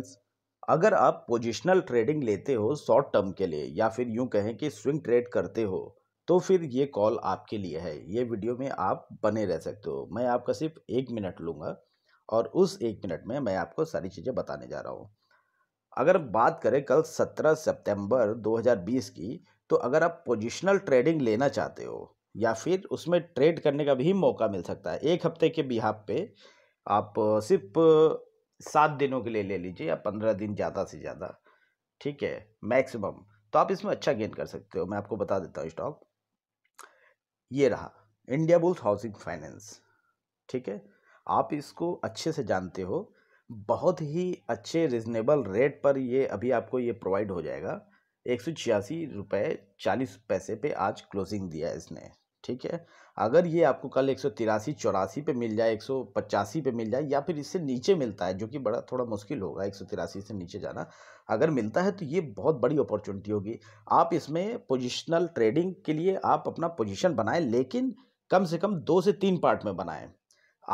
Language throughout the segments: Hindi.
फ्रेंड्स अगर आप पोजिशनल ट्रेडिंग लेते हो शॉर्ट टर्म के लिए या फिर यूं कहें कि स्विंग ट्रेड करते हो तो फिर ये कॉल आपके लिए है ये वीडियो में आप बने रह सकते हो मैं आपका सिर्फ एक मिनट लूँगा और उस एक मिनट में मैं आपको सारी चीज़ें बताने जा रहा हूँ अगर बात करें कल 17 सितंबर 2020 की तो अगर आप पोजिशनल ट्रेडिंग लेना चाहते हो या फिर उसमें ट्रेड करने का भी मौका मिल सकता है एक हफ्ते के बिहाब पे आप सिर्फ सात दिनों के लिए ले लीजिए या पंद्रह दिन ज़्यादा से ज़्यादा ठीक है मैक्सिमम तो आप इसमें अच्छा गेन कर सकते हो मैं आपको बता देता हूँ स्टॉक ये रहा इंडिया बुल्स हाउसिंग फाइनेंस ठीक है आप इसको अच्छे से जानते हो बहुत ही अच्छे रिजनेबल रेट पर ये अभी आपको ये प्रोवाइड हो जाएगा एक सौ छियासी रुपये चालीस पैसे पे आज क्लोजिंग दिया इसने ठीक है अगर ये आपको कल एक सौ तिरासी चौरासी पर मिल जाए एक सौ पचासी पर मिल जाए या फिर इससे नीचे मिलता है जो कि बड़ा थोड़ा मुश्किल होगा एक सौ तिरासी से नीचे जाना अगर मिलता है तो ये बहुत बड़ी अपॉर्चुनिटी होगी आप इसमें पोजिशनल ट्रेडिंग के लिए आप अपना पोजिशन बनाएं लेकिन कम से कम दो से तीन पार्ट में बनाएं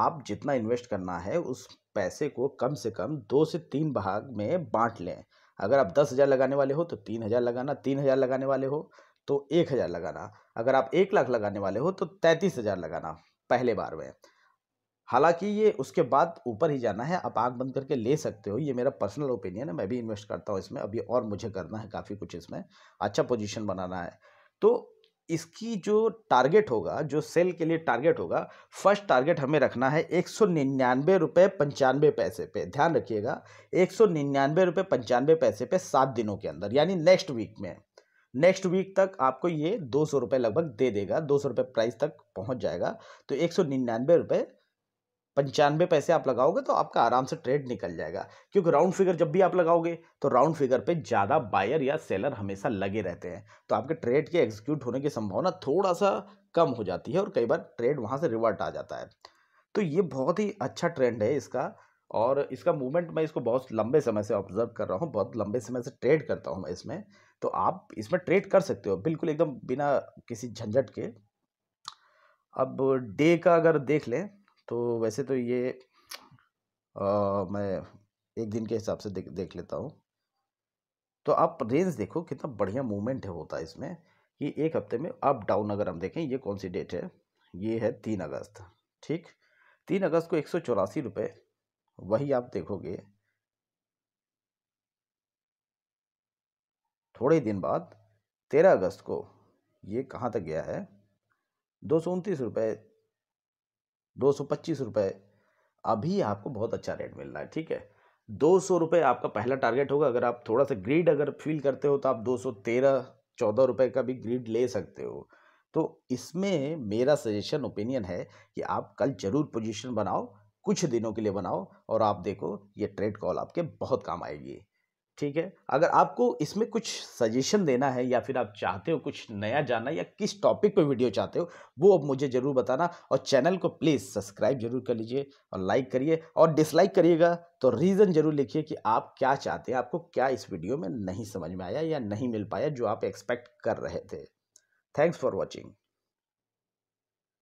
आप जितना इन्वेस्ट करना है उस पैसे को कम से कम दो से तीन भाग में बांट लें अगर आप दस हज़ार लगाने वाले हो तो तीन हज़ार लगाना तीन हज़ार लगाने वाले हो तो एक हज़ार लगाना अगर आप एक लाख लगाने वाले हो तो तैंतीस हज़ार लगाना पहले बार में हालांकि ये उसके बाद ऊपर ही जाना है आप आँख बंद करके ले सकते हो ये मेरा पर्सनल ओपिनियन है मैं भी इन्वेस्ट करता हूँ इसमें अभी और मुझे करना है काफ़ी कुछ इसमें अच्छा पोजिशन बनाना है तो इसकी जो टारगेट होगा जो सेल के लिए टारगेट होगा फर्स्ट टारगेट हमें रखना है एक सौ निन्यानवे रुपये पंचानवे पैसे पे ध्यान रखिएगा एक सौ निन्यानवे रुपये पंचानवे पैसे पे सात दिनों के अंदर यानी नेक्स्ट वीक में नेक्स्ट वीक तक आपको ये दो सौ रुपये लगभग दे देगा दो सौ रुपये प्राइस तक पहुंच जाएगा तो एक सौ निन्यानवे रुपये पंचानवे पैसे आप लगाओगे तो आपका आराम से ट्रेड निकल जाएगा क्योंकि राउंड फिगर जब भी आप लगाओगे तो राउंड फिगर पे ज़्यादा बायर या सेलर हमेशा लगे रहते हैं तो आपके ट्रेड के एग्जीक्यूट होने की संभावना थोड़ा सा कम हो जाती है और कई बार ट्रेड वहाँ से रिवर्ट आ जाता है तो ये बहुत ही अच्छा ट्रेंड है इसका और इसका मूवमेंट मैं इसको बहुत लंबे समय से ऑब्जर्व कर रहा हूँ बहुत लंबे समय से ट्रेड करता हूँ मैं इसमें तो आप इसमें ट्रेड कर सकते हो बिल्कुल एकदम बिना किसी झंझट के अब डे का अगर देख लें तो वैसे तो ये आ, मैं एक दिन के हिसाब से देख देख लेता हूँ तो आप रेंज देखो कितना बढ़िया मूवमेंट है होता है इसमें कि एक हफ्ते में अप डाउन अगर हम देखें ये कौन सी डेट है ये है तीन अगस्त ठीक तीन अगस्त को एक सौ चौरासी रुपये वही आप देखोगे थोड़े दिन बाद तेरह अगस्त को ये कहाँ तक गया है दो सौ उनतीस रुपये दो सौ पच्चीस रुपये अभी आपको बहुत अच्छा रेट मिल रहा है ठीक है दो सौ रुपये आपका पहला टारगेट होगा अगर आप थोड़ा सा ग्रीड अगर फील करते हो तो आप दो सौ तेरह चौदह रुपये का भी ग्रीड ले सकते हो तो इसमें मेरा सजेशन ओपिनियन है कि आप कल ज़रूर पोजीशन बनाओ कुछ दिनों के लिए बनाओ और आप देखो ये ट्रेड कॉल आपके बहुत काम आएगी ठीक है अगर आपको इसमें कुछ सजेशन देना है या फिर आप चाहते हो कुछ नया जानना या किस टॉपिक पे वीडियो चाहते हो वो अब मुझे ज़रूर बताना और चैनल को प्लीज़ सब्सक्राइब जरूर कर लीजिए और लाइक करिए और डिसलाइक करिएगा तो रीज़न ज़रूर लिखिए कि आप क्या चाहते हैं आपको क्या इस वीडियो में नहीं समझ में आया या नहीं मिल पाया जो आप एक्सपेक्ट कर रहे थे थैंक्स फॉर वॉचिंग